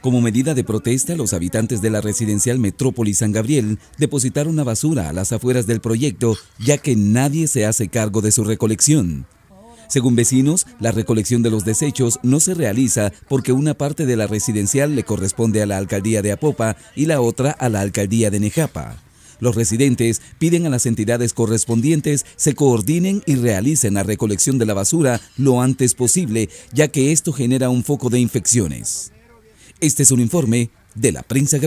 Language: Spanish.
Como medida de protesta, los habitantes de la residencial Metrópolis San Gabriel depositaron la basura a las afueras del proyecto, ya que nadie se hace cargo de su recolección. Según vecinos, la recolección de los desechos no se realiza porque una parte de la residencial le corresponde a la alcaldía de Apopa y la otra a la alcaldía de Nejapa. Los residentes piden a las entidades correspondientes se coordinen y realicen la recolección de la basura lo antes posible, ya que esto genera un foco de infecciones. Este es un informe de la prensa